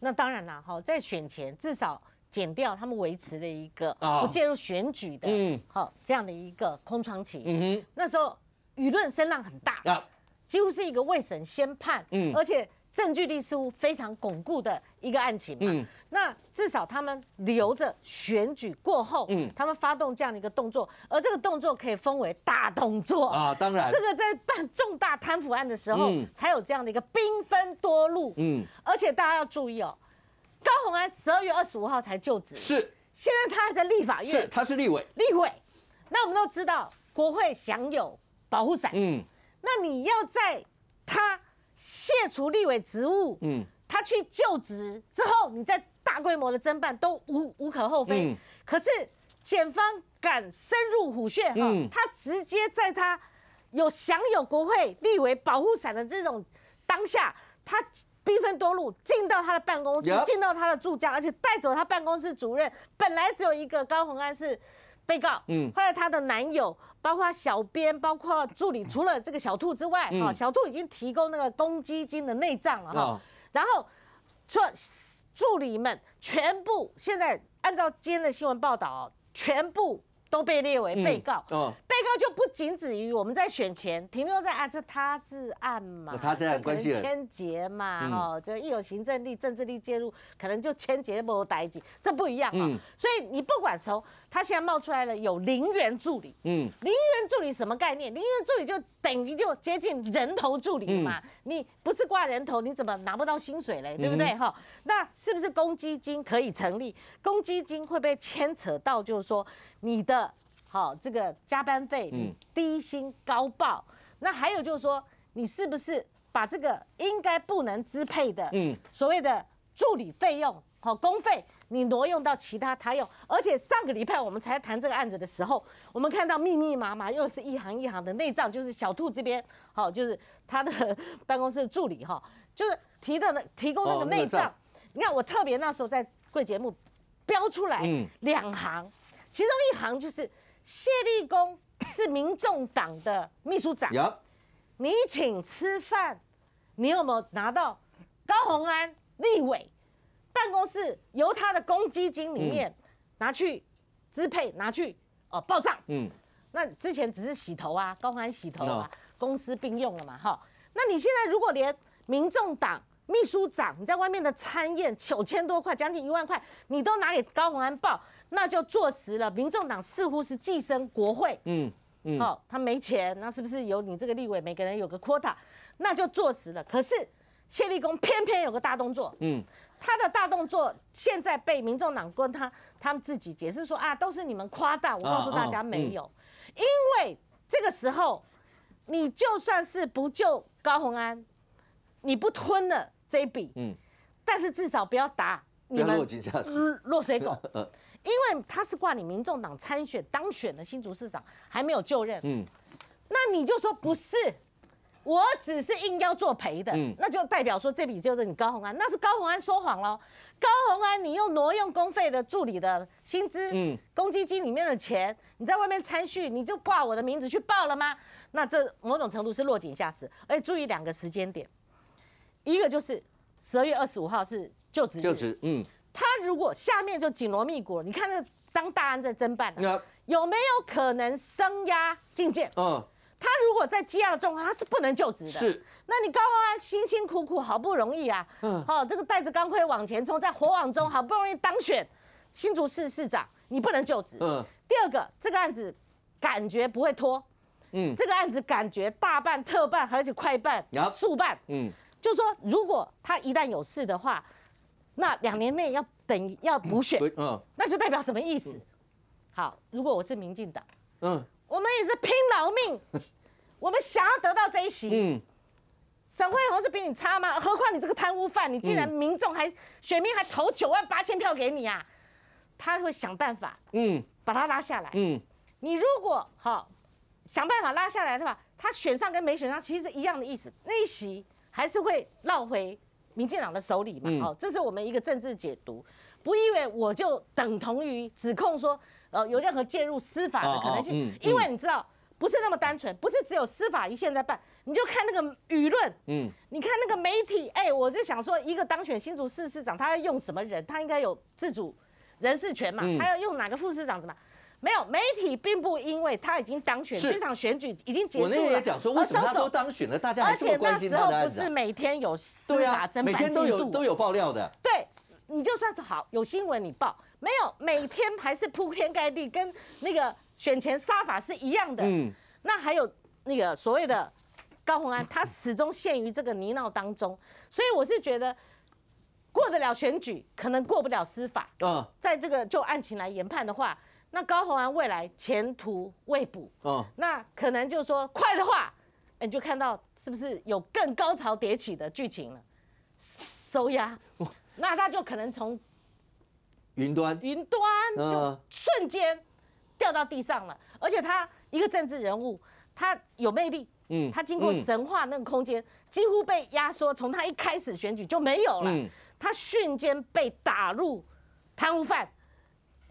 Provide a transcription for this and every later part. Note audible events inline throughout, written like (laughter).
那当然了，哈，在选前至少减掉他们维持的一个不介入选举的，嗯，好这样的一个空窗期。那时候舆论声浪很大，几乎是一个未审先判，嗯，而且。证据力似乎非常巩固的一个案情嘛，那至少他们留着选举过后，嗯，他们发动这样的一个动作，而这个动作可以分为大动作啊，当然，这个在办重大贪腐案的时候才有这样的一个兵分多路，嗯，而且大家要注意哦，高红安十二月二十五号才就职，是，现在他还在立法院，是，他是立委，立委，那我们都知道国会享有保护伞，嗯，那你要在他。卸除立委职务，嗯，他去就职之后，你再大规模的侦办都无无可厚非。可是检方敢深入虎穴，哈，他直接在他有享有国会立委保护伞的这种当下，他兵分多路进到他的办公室，进到他的住家，而且带走他办公室主任，本来只有一个高鸿安是。被告，嗯，后来她的男友，包括小编，包括助理，除了这个小兔之外，哈，小兔已经提供那个公积金的内账了，哈，然后说助理们全部现在按照今天的新闻报道，全部都被列为被告。哦，被告就不仅止于我们在选前停留在啊，这他字案嘛，可能牵结嘛，哈，就一有行政力、政治力介入，可能就牵结波大起，这不一样啊。所以你不管从他现在冒出来了有零元助理，嗯，零元助理什么概念？零元助理就等于就接近人头助理嘛？你不是挂人头，你怎么拿不到薪水嘞？对不对？哈，那是不是公积金可以成立？公积金会不会牵扯到就是说你的好这个加班费，嗯，低薪高报？那还有就是说你是不是把这个应该不能支配的，嗯，所谓的助理费用，好工费？你挪用到其他他用，而且上个礼拜我们才谈这个案子的时候，我们看到密密麻麻又是一行一行的内账，就是小兔这边，好，就是他的 (laughs) 办公室助理哈，就是提的提供那个内账。你看我特别那时候在贵节目标出来两行，其中一行就是谢立功是民众党的秘书长，你请吃饭，你有没有拿到高红安立委？办公室由他的公积金里面拿去支配，拿去哦报账。嗯，那之前只是洗头啊，高安洗头啊，公司并用了嘛，哈。那你现在如果连民众党秘书长你在外面的参宴九千多块，将近一万块，你都拿给高虹安报，那就坐实了民众党似乎是寄生国会。嗯嗯，好，他没钱，那是不是由你这个立委每个人有个 quota，那就坐实了。可是谢立功偏偏有个大动作。嗯。他的大动作现在被民众党跟他他们自己解释说啊，都是你们夸大，我告诉大家没有，因为这个时候你就算是不救高鸿安，你不吞了这笔，嗯，但是至少不要打你们落井下水，落水狗，(laughs) 因为他是挂你民众党参选当选的新竹市长还没有就任，嗯，那你就说不是。我只是应邀作陪的，那就代表说这笔就是你高红安，那是高红安说谎喽。高红安，你又挪用公费的助理的薪资，嗯，公积金里面的钱，你在外面参叙，你就挂我的名字去报了吗？那这某种程度是落井下石，而且注意两个时间点，一个就是十二月二十五号是就职，就职，嗯，他如果下面就紧锣密鼓了，你看那当大案在侦办有没有可能升压进谏？嗯。他如果在羁押况，他是不能就职的。是，那你刚刚辛辛苦苦好不容易啊，嗯，哦，这个带着钢盔往前冲，在火网中好不容易当选新竹市市长，你不能就职。嗯。第二个，这个案子感觉不会拖。嗯。这个案子感觉大办特办，而且快办、速办。嗯。就说如果他一旦有事的话，那两年内要等要补选。嗯。那就代表什么意思？好，如果我是民进党，嗯，我们也是拼老命。我们想要得到这一席，嗯，沈惠红是比你差吗？何况你这个贪污犯，你竟然民众还选民还投九万八千票给你啊？他会想办法，嗯，把他拉下来，嗯，你如果好想办法拉下来的话，他选上跟没选上其实一样的意思，那一席还是会绕回民进党的手里嘛，哦，这是我们一个政治解读，不意味我就等同于指控说，呃，有任何介入司法的可能性，因为你知道。不是那么单纯，不是只有司法一线在办，你就看那个舆论，嗯，你看那个媒体，哎，我就想说，一个当选新竹市市长，他要用什么人？他应该有自主人事权嘛，他要用哪个副市长？什么？没有媒体并不因为他已经当选这场选举已经结束，我那个也讲说为什么他都当选了，大家这么关心他的不是每天有司法真白度，啊，每天都有都有爆料的。对，你就算是好有新闻你报，没有每天还是铺天盖地跟那个。选前杀法是一样的，嗯，那还有那个所谓的高洪安，他始终陷于这个泥淖当中，所以我是觉得过得了选举，可能过不了司法，嗯，在这个就案情来研判的话，那高洪安未来前途未卜，嗯，那可能就是说快的话，你就看到是不是有更高潮迭起的剧情了？收押，那他就可能从云端云端就瞬间。掉到地上了，而且他一个政治人物，他有魅力，嗯，他经过神话那个空间，几乎被压缩，从他一开始选举就没有了，他瞬间被打入贪污犯，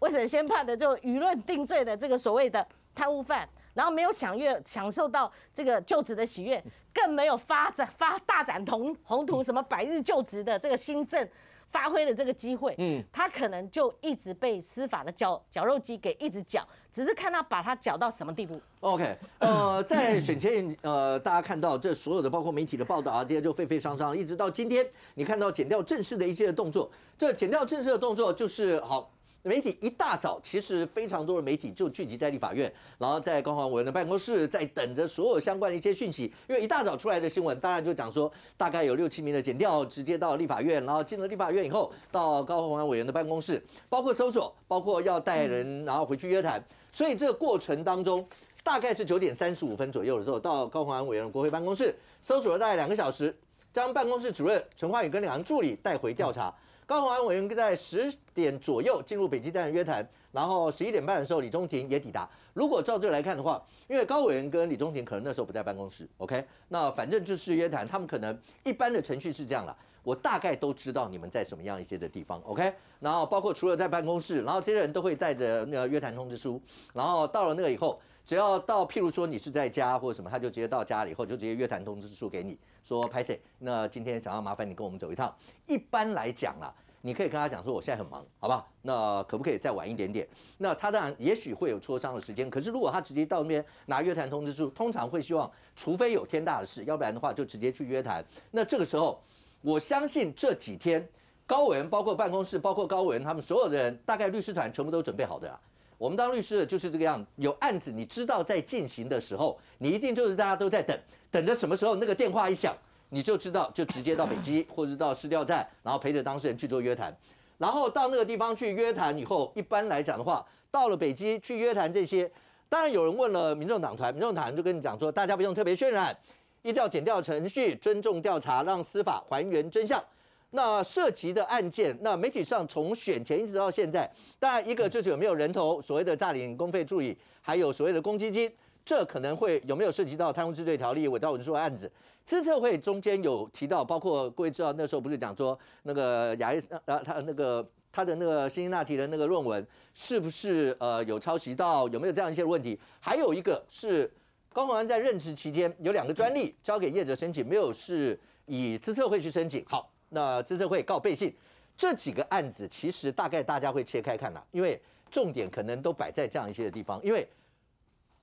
为什先判的就舆论定罪的这个所谓的贪污犯，然后没有享乐享受到这个就职的喜悦，更没有发展发大展宏宏图什么百日就职的这个新政。发挥的这个机会，嗯，他可能就一直被司法的绞绞肉机给一直绞，只是看他把他绞到什么地步。OK，呃，(laughs) 在选前，呃，大家看到这所有的包括媒体的报道啊，这些就沸沸扬扬，一直到今天，你看到减掉正式的一些动作，这减掉正式的动作就是好。媒体一大早，其实非常多的媒体就聚集在立法院，然后在高宏安委员的办公室，在等着所有相关的一些讯息。因为一大早出来的新闻，当然就讲说大概有六七名的剪掉，直接到立法院，然后进了立法院以后，到高宏安委员的办公室，包括搜索，包括要带人，然后回去约谈。所以这个过程当中，大概是九点三十五分左右的时候，到高宏安委员的国会办公室搜索了大概两个小时，将办公室主任陈冠宇跟两人助理带回调查。高鸿安委员在十点左右进入北京站约谈，然后十一点半的时候李中廷也抵达。如果照这来看的话，因为高委员跟李中廷可能那时候不在办公室，OK？那反正就是约谈，他们可能一般的程序是这样了。我大概都知道你们在什么样一些的地方，OK？然后包括除了在办公室，然后这些人都会带着那个约谈通知书，然后到了那个以后，只要到譬如说你是在家或者什么，他就直接到家里以后就直接约谈通知书给你，说 p a e y 那今天想要麻烦你跟我们走一趟。一般来讲啦，你可以跟他讲说我现在很忙，好不好？那可不可以再晚一点点？那他当然也许会有磋商的时间，可是如果他直接到那边拿约谈通知书，通常会希望，除非有天大的事，要不然的话就直接去约谈。那这个时候。我相信这几天高委员包括办公室，包括高委员他们所有的人，大概律师团全部都准备好的啦。我们当律师的就是这个样，有案子你知道在进行的时候，你一定就是大家都在等，等着什么时候那个电话一响，你就知道就直接到北京 (laughs) 或者到市调站，然后陪着当事人去做约谈。然后到那个地方去约谈以后，一般来讲的话，到了北京去约谈这些，当然有人问了民众党团，民众党就跟你讲说，大家不用特别渲染。一定要减掉程序，尊重调查，让司法还原真相。那涉及的案件，那媒体上从选前一直到现在，然一个就是有没有人头，所谓的诈领公费助理，还有所谓的公积金，这可能会有没有涉及到贪污治罪条例伪造文书的案子。知策会中间有提到，包括各位知道那时候不是讲说那个亚历呃，他那个他的那个辛辛那提的那个论文是不是呃有抄袭到，有没有这样一些问题？还有一个是。高鸿安在任职期间有两个专利交给业者申请，没有是以资策会去申请。好，那资策会告背信，这几个案子其实大概大家会切开看了，因为重点可能都摆在这样一些的地方。因为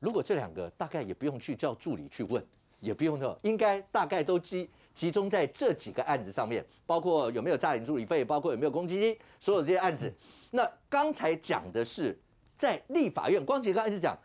如果这两个大概也不用去叫助理去问，也不用，应该大概都集集中在这几个案子上面，包括有没有诈骗助理费，包括有没有公积金，所有这些案子。那刚才讲的是在立法院，光景刚才讲。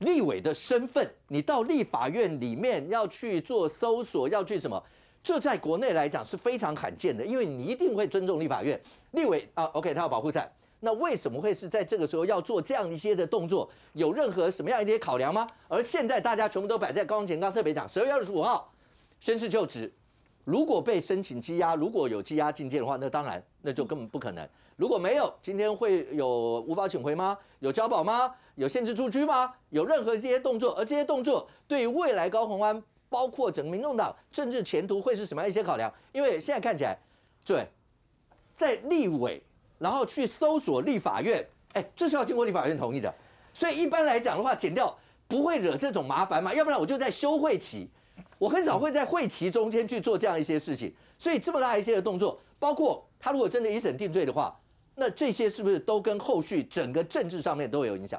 立委的身份，你到立法院里面要去做搜索，要去什么？这在国内来讲是非常罕见的，因为你一定会尊重立法院、立委啊。OK，他有保护伞。那为什么会是在这个时候要做这样一些的动作？有任何什么样一些考量吗？而现在大家全部都摆在高雄前高特别讲，十二月二十五号宣誓就职。如果被申请羁押，如果有羁押禁见的话，那当然那就根本不可能。如果没有，今天会有无法请回吗？有交保吗？有限制出居吗？有任何这些动作？而这些动作对于未来高鸿安，包括整个民众党政治前途会是什么样一些考量？因为现在看起来，对，在立委，然后去搜索立法院，哎，这是要经过立法院同意的。所以一般来讲的话，减掉不会惹这种麻烦嘛？要不然我就在休会期。我很少会在会期中间去做这样一些事情，所以这么大一些的动作，包括他如果真的一审定罪的话，那这些是不是都跟后续整个政治上面都有影响？